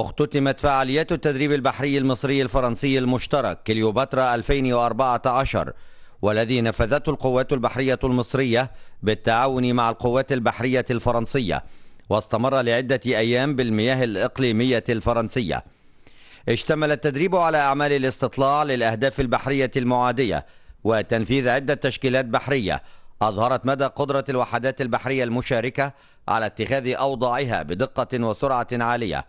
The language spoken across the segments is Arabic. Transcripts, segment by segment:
اختتمت فعاليات التدريب البحري المصري الفرنسي المشترك كليوباترا 2014 والذي نفذته القوات البحرية المصرية بالتعاون مع القوات البحرية الفرنسية واستمر لعدة أيام بالمياه الإقليمية الفرنسية اشتمل التدريب على أعمال الاستطلاع للأهداف البحرية المعادية وتنفيذ عدة تشكيلات بحرية أظهرت مدى قدرة الوحدات البحرية المشاركة على اتخاذ أوضاعها بدقة وسرعة عالية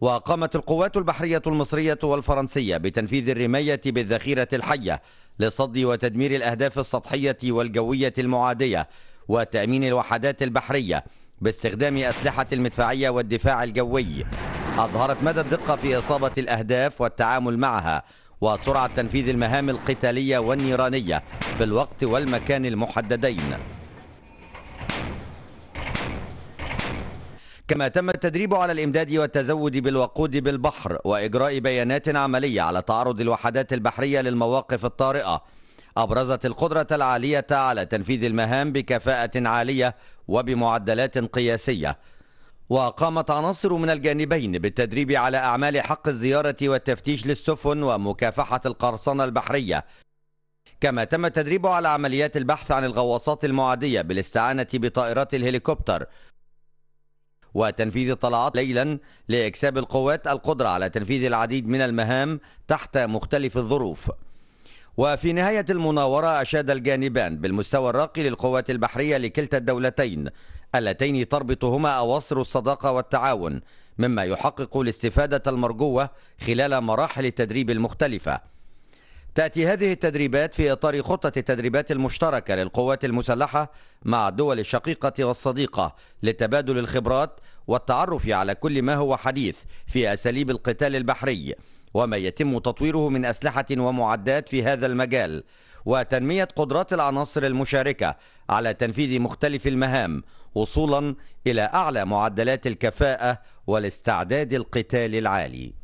وقامت القوات البحرية المصرية والفرنسية بتنفيذ الرماية بالذخيرة الحية لصد وتدمير الأهداف السطحية والجوية المعادية وتأمين الوحدات البحرية باستخدام أسلحة المدفعية والدفاع الجوي أظهرت مدى الدقة في إصابة الأهداف والتعامل معها وسرعة تنفيذ المهام القتالية والنيرانية في الوقت والمكان المحددين كما تم التدريب على الإمداد والتزود بالوقود بالبحر وإجراء بيانات عملية على تعرض الوحدات البحرية للمواقف الطارئة أبرزت القدرة العالية على تنفيذ المهام بكفاءة عالية وبمعدلات قياسية وقامت عناصر من الجانبين بالتدريب على أعمال حق الزيارة والتفتيش للسفن ومكافحة القرصنة البحرية كما تم التدريب على عمليات البحث عن الغواصات المعادية بالاستعانة بطائرات الهليكوبتر وتنفيذ الطلعات ليلا لإكساب القوات القدرة على تنفيذ العديد من المهام تحت مختلف الظروف وفي نهاية المناورة أشاد الجانبان بالمستوى الراقي للقوات البحرية لكلتا الدولتين اللتين تربطهما أواصر الصداقة والتعاون مما يحقق الاستفادة المرجوة خلال مراحل التدريب المختلفة تأتي هذه التدريبات في إطار خطة التدريبات المشتركة للقوات المسلحة مع الدول الشقيقة والصديقة لتبادل الخبرات والتعرف على كل ما هو حديث في أساليب القتال البحري وما يتم تطويره من أسلحة ومعدات في هذا المجال وتنمية قدرات العناصر المشاركة على تنفيذ مختلف المهام وصولا إلى أعلى معدلات الكفاءة والاستعداد القتالي العالي